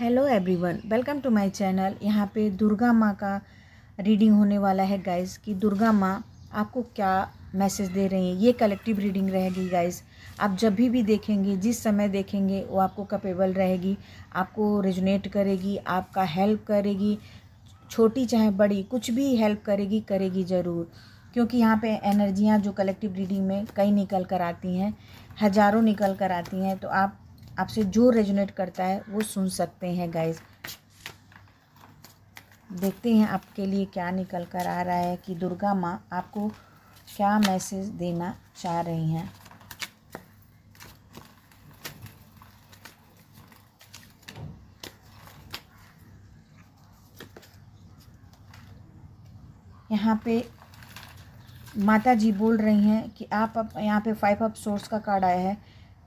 hello everyone welcome to my channel यहाँ पे दुर्गा माँ का रीडिंग होने वाला है गाइस कि दुर्गा माँ आपको क्या मैसेज दे रही हैं ये कलेक्टिव रीडिंग रहेगी गाइस आप जब भी भी देखेंगे जिस समय देखेंगे वो आपको कपेबल रहेगी आपको रेजोनेट करेगी आपका हेल्प करेगी छोटी चाहे बड़ी कुछ भी हेल्प करेगी करेगी ज़रूर क्योंकि यहाँ पे एनर्जियाँ जो कलेक्टिव रीडिंग में कई निकल कर आती हैं हज़ारों निकल कर आती हैं तो आप आपसे जो रेजोनेट करता है वो सुन सकते हैं गाइज देखते हैं आपके लिए क्या निकल कर आ रहा है कि दुर्गा माँ आपको क्या मैसेज देना चाह रही हैं यहाँ पे माता जी बोल रही हैं कि आप अब यहाँ पे फाइव अप सोर्स का कार्ड आया है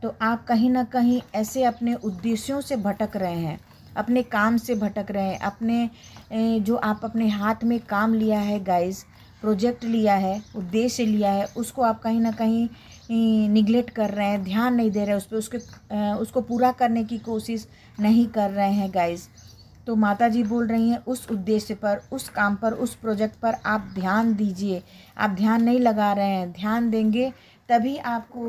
तो आप कहीं ना कहीं ऐसे अपने उद्देश्यों से भटक रहे हैं अपने काम से भटक रहे हैं अपने जो आप अपने हाथ में काम लिया है गाइस प्रोजेक्ट लिया है उद्देश्य लिया है उसको आप कहीं ना कहीं निगलेक्ट कर रहे हैं ध्यान नहीं दे रहे उस पर उसके उसको पूरा करने की कोशिश नहीं कर रहे हैं गाइस तो माता जी बोल रही हैं उस उद्देश्य पर उस काम पर उस प्रोजेक्ट पर आप ध्यान दीजिए आप ध्यान नहीं लगा रहे हैं ध्यान देंगे तभी आपको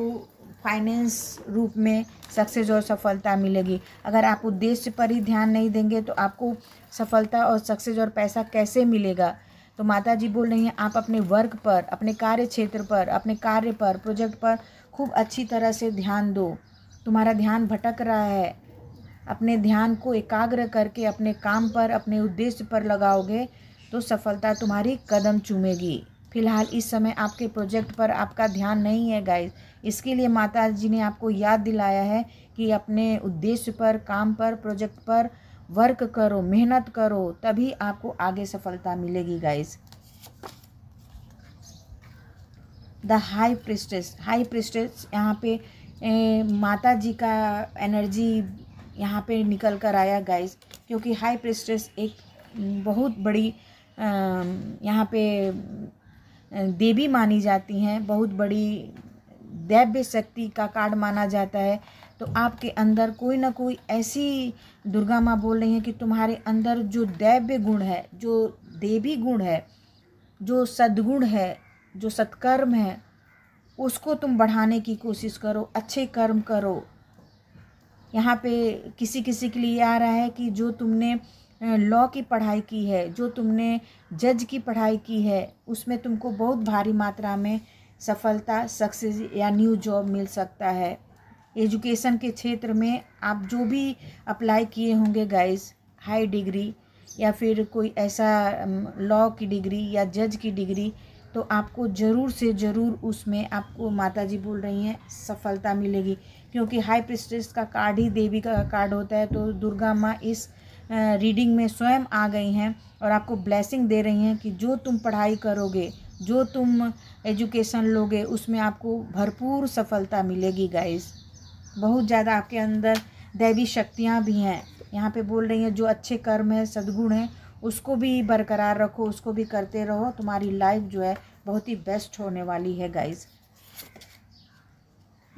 फाइनेंस रूप में सक्सेस और सफलता मिलेगी अगर आप उद्देश्य पर ही ध्यान नहीं देंगे तो आपको सफलता और सक्सेस और पैसा कैसे मिलेगा तो माता जी बोल रही हैं आप अपने वर्क पर अपने कार्य क्षेत्र पर अपने कार्य पर प्रोजेक्ट पर खूब अच्छी तरह से ध्यान दो तुम्हारा ध्यान भटक रहा है अपने ध्यान को एकाग्र करके अपने काम पर अपने उद्देश्य पर लगाओगे तो सफलता तुम्हारी कदम चूमेगी फिलहाल इस समय आपके प्रोजेक्ट पर आपका ध्यान नहीं है गाइस इसके लिए माता जी ने आपको याद दिलाया है कि अपने उद्देश्य पर काम पर प्रोजेक्ट पर वर्क करो मेहनत करो तभी आपको आगे सफलता मिलेगी guys the high priestess high priestess यहाँ पे ए, माता जी का एनर्जी यहाँ पे निकल कर आया गाइस क्योंकि हाई प्रिस्टेस एक बहुत बड़ी यहाँ पे देवी मानी जाती हैं बहुत बड़ी दैव्य शक्ति का कार्ड माना जाता है तो आपके अंदर कोई ना कोई ऐसी दुर्गा माँ बोल रही हैं कि तुम्हारे अंदर जो दैव्य गुण है जो देवी गुण है जो सद्गुण है जो सत्कर्म है उसको तुम बढ़ाने की कोशिश करो अच्छे कर्म करो यहाँ पे किसी किसी के लिए आ रहा है कि जो तुमने लॉ की पढ़ाई की है जो तुमने जज की पढ़ाई की है उसमें तुमको बहुत भारी मात्रा में सफलता सक्सेस या न्यू जॉब मिल सकता है एजुकेशन के क्षेत्र में आप जो भी अप्लाई किए होंगे गाइस हाई डिग्री या फिर कोई ऐसा लॉ की डिग्री या जज की डिग्री तो आपको ज़रूर से ज़रूर उसमें आपको माता जी बोल रही हैं सफलता मिलेगी क्योंकि हाई प्रिस्टेस का कार्ड ही देवी का कार्ड होता है तो दुर्गा माँ इस रीडिंग में स्वयं आ गई हैं और आपको ब्लेसिंग दे रही हैं कि जो तुम पढ़ाई करोगे जो तुम एजुकेशन लोगे उसमें आपको भरपूर सफलता मिलेगी गाइस बहुत ज़्यादा आपके अंदर दैवी शक्तियाँ भी हैं यहाँ पे बोल रही हैं जो अच्छे कर्म हैं सदगुण हैं उसको भी बरकरार रखो उसको भी करते रहो तुम्हारी लाइफ जो है बहुत ही बेस्ट होने वाली है गाइज़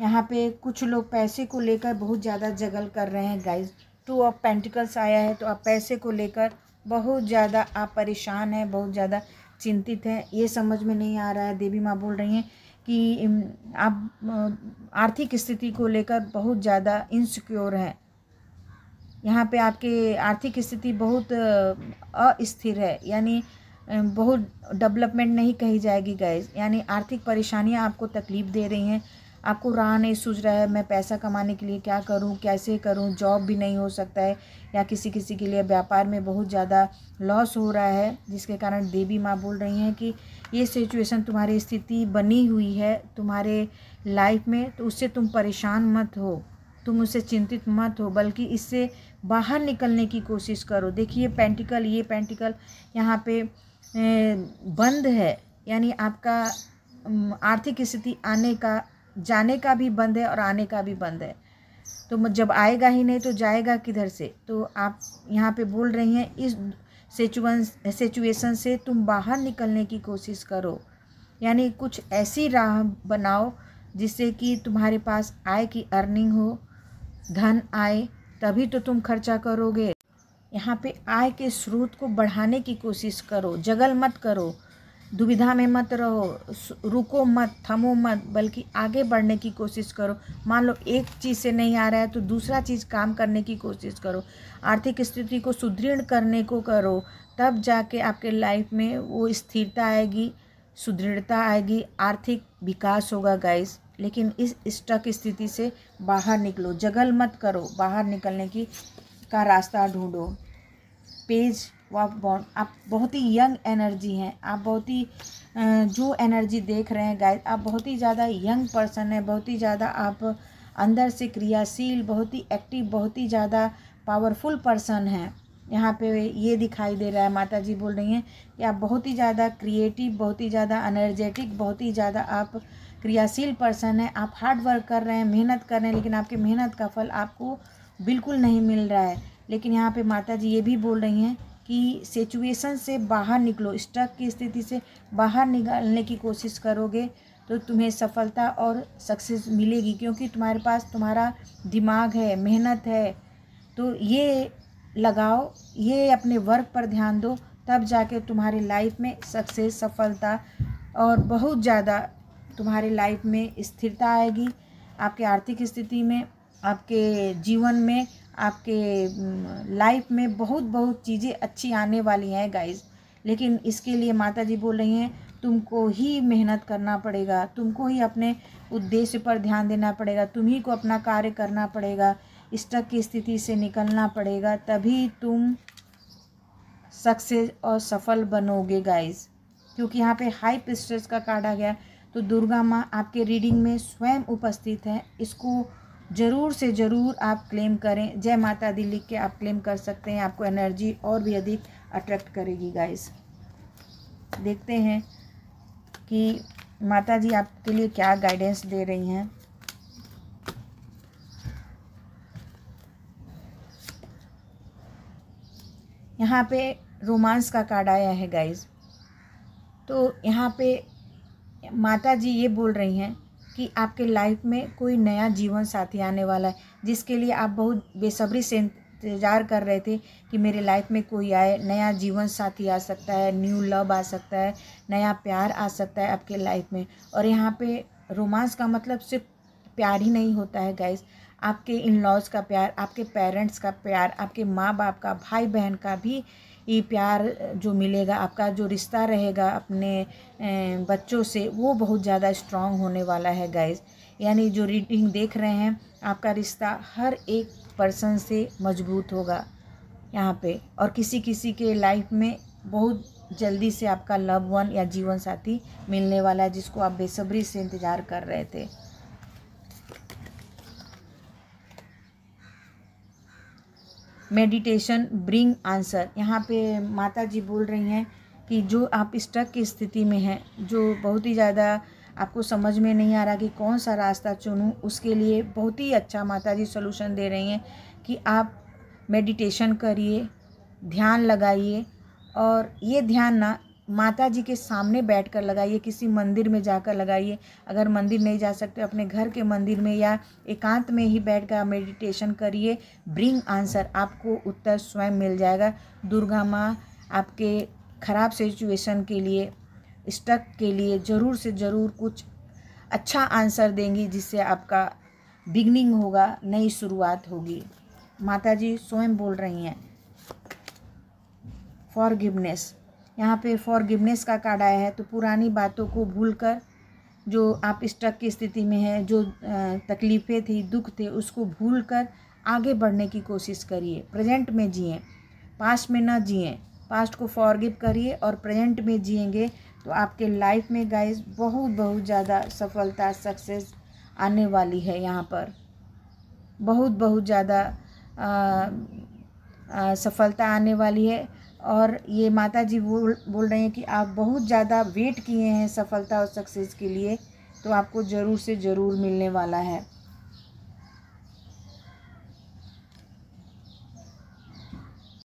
यहाँ पे कुछ लोग पैसे को लेकर बहुत ज़्यादा जगल कर रहे हैं गाइज टू ऑफ पेंटिकल्स आया है तो आप पैसे को लेकर बहुत ज़्यादा आप परेशान हैं बहुत ज़्यादा चिंतित हैं ये समझ में नहीं आ रहा है देवी माँ बोल रही हैं कि आप आर्थिक स्थिति को लेकर बहुत ज़्यादा इनसिक्योर हैं यहाँ पे आपके आर्थिक स्थिति बहुत अस्थिर है यानी बहुत डेवलपमेंट नहीं कही जाएगी गैस यानी आर्थिक परेशानियाँ आपको तकलीफ़ दे रही हैं आपको राह नहीं सूझ रहा है मैं पैसा कमाने के लिए क्या करूं कैसे करूं जॉब भी नहीं हो सकता है या किसी किसी के लिए व्यापार में बहुत ज़्यादा लॉस हो रहा है जिसके कारण देवी माँ बोल रही हैं कि ये सिचुएशन तुम्हारी स्थिति बनी हुई है तुम्हारे लाइफ में तो उससे तुम परेशान मत हो तुम उससे चिंतित मत हो बल्कि इससे बाहर निकलने की कोशिश करो देखिए पेंटिकल ये पेंटिकल यहाँ पे बंद है यानी आपका आर्थिक स्थिति आने का जाने का भी बंद है और आने का भी बंद है तो जब आएगा ही नहीं तो जाएगा किधर से तो आप यहाँ पे बोल रही हैं इस सिचुएन सिचुएसन से तुम बाहर निकलने की कोशिश करो यानी कुछ ऐसी राह बनाओ जिससे कि तुम्हारे पास आय की अर्निंग हो धन आए तभी तो तुम खर्चा करोगे यहाँ पे आय के स्रोत को बढ़ाने की कोशिश करो जगल मत करो दुविधा में मत रहो रुको मत थमो मत बल्कि आगे बढ़ने की कोशिश करो मान लो एक चीज़ से नहीं आ रहा है तो दूसरा चीज़ काम करने की कोशिश करो आर्थिक स्थिति को सुदृढ़ करने को करो तब जाके आपके लाइफ में वो स्थिरता आएगी सुदृढ़ता आएगी आर्थिक विकास होगा गाइस लेकिन इस स्टक स्थिति से बाहर निकलो जगल मत करो बाहर निकलने की का रास्ता ढूंढो पेज वो आप बहुत आप बहुत ही यंग एनर्जी हैं आप बहुत ही जो एनर्जी देख रहे हैं गाइस आप बहुत ही ज़्यादा यंग पर्सन हैं बहुत ही ज़्यादा आप अंदर से क्रियाशील बहुत ही एक्टिव बहुत ही ज़्यादा पावरफुल पर्सन हैं यहाँ पे ये दिखाई दे रहा है माता जी बोल रही हैं कि आप बहुत ही ज़्यादा क्रिएटिव बहुत ही ज़्यादा एनर्जेटिक बहुत ही ज़्यादा आप क्रियाशील पर्सन हैं आप हार्ड वर्क कर रहे हैं मेहनत कर रहे हैं लेकिन आपकी मेहनत का फल आपको बिल्कुल नहीं मिल रहा है लेकिन यहाँ पे माता जी ये भी बोल रही हैं कि सिचुएशन से बाहर निकलो स्ट्रक की स्थिति से बाहर निकालने की कोशिश करोगे तो तुम्हें सफलता और सक्सेस मिलेगी क्योंकि तुम्हारे पास तुम्हारा दिमाग है मेहनत है तो ये लगाओ ये अपने वर्क पर ध्यान दो तब जाके तुम्हारे लाइफ में सक्सेस सफलता और बहुत ज़्यादा तुम्हारे लाइफ में स्थिरता आएगी आपके आर्थिक स्थिति में आपके जीवन में आपके लाइफ में बहुत बहुत चीज़ें अच्छी आने वाली हैं गाइस लेकिन इसके लिए माता जी बोल रही हैं तुमको ही मेहनत करना पड़ेगा तुमको ही अपने उद्देश्य पर ध्यान देना पड़ेगा तुम्ही को अपना कार्य करना पड़ेगा स्टक की स्थिति से निकलना पड़ेगा तभी तुम सक्सेस और सफल बनोगे गाइस क्योंकि यहाँ पे हाई प्रेस्टेज का कार्ड आ गया तो दुर्गा माँ आपके रीडिंग में स्वयं उपस्थित है इसको ज़रूर से ज़रूर आप क्लेम करें जय माता दी लिख के आप क्लेम कर सकते हैं आपको एनर्जी और भी अधिक अट्रैक्ट करेगी गाइस देखते हैं कि माता जी आपके लिए क्या गाइडेंस दे रही हैं यहाँ पे रोमांस का कार्ड आया है गाइस तो यहाँ पे माता जी ये बोल रही हैं कि आपके लाइफ में कोई नया जीवन साथी आने वाला है जिसके लिए आप बहुत बेसब्री से इंतज़ार कर रहे थे कि मेरे लाइफ में कोई आए नया जीवन साथी आ सकता है न्यू लव आ सकता है नया प्यार आ सकता है आपके लाइफ में और यहाँ पे रोमांस का मतलब सिर्फ प्यार ही नहीं होता है गाइस आपके इन लॉज का प्यार आपके पेरेंट्स का प्यार आपके माँ बाप का भाई बहन का भी ये प्यार जो मिलेगा आपका जो रिश्ता रहेगा अपने बच्चों से वो बहुत ज़्यादा स्ट्रांग होने वाला है गाइज यानी जो रीडिंग देख रहे हैं आपका रिश्ता हर एक पर्सन से मजबूत होगा यहाँ पे और किसी किसी के लाइफ में बहुत जल्दी से आपका लव वन या जीवन साथी मिलने वाला है जिसको आप बेसब्री से इंतज़ार कर रहे थे मेडिटेशन ब्रिंग आंसर यहाँ पे माता जी बोल रही हैं कि जो आप स्टक की स्थिति में हैं जो बहुत ही ज़्यादा आपको समझ में नहीं आ रहा कि कौन सा रास्ता चुनूँ उसके लिए बहुत ही अच्छा माता जी सोल्यूशन दे रही हैं कि आप मेडिटेशन करिए ध्यान लगाइए और ये ध्यान ना माता जी के सामने बैठकर लगाइए किसी मंदिर में जाकर लगाइए अगर मंदिर नहीं जा सकते अपने घर के मंदिर में या एकांत में ही बैठ कर मेडिटेशन करिए ब्रिंग आंसर आपको उत्तर स्वयं मिल जाएगा दुर्गा माँ आपके ख़राब सिचुएशन के लिए स्टक के लिए ज़रूर से ज़रूर कुछ अच्छा आंसर देंगी जिससे आपका बिगनिंग होगा नई शुरुआत होगी माता जी स्वयं बोल रही हैं फॉर गिवनेस यहाँ पे फॉरगिवनेस का कार्ड आया है तो पुरानी बातों को भूलकर जो आप स्ट्रक की स्थिति में हैं जो तकलीफ़ें थी दुख थे उसको भूलकर आगे बढ़ने की कोशिश करिए प्रेजेंट में जिए पास्ट में ना जिए पास्ट को फॉरगिव करिए और प्रेजेंट में जिएंगे तो आपके लाइफ में गाइस बहुत बहुत ज़्यादा सफलता सक्सेस आने वाली है यहाँ पर बहुत बहुत ज़्यादा सफलता आने वाली है और ये माता जी बोल बोल रहे हैं कि आप बहुत ज़्यादा वेट किए हैं सफलता और सक्सेस के लिए तो आपको ज़रूर से ज़रूर मिलने वाला है